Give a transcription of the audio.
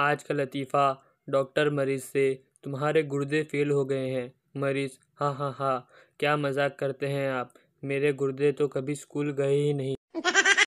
आज का लतीफ़ा डॉक्टर मरीज़ से तुम्हारे गुर्दे फ़ेल हो गए हैं मरीज़ हाँ हाँ हाँ क्या मज़ाक करते हैं आप मेरे गुर्दे तो कभी स्कूल गए ही नहीं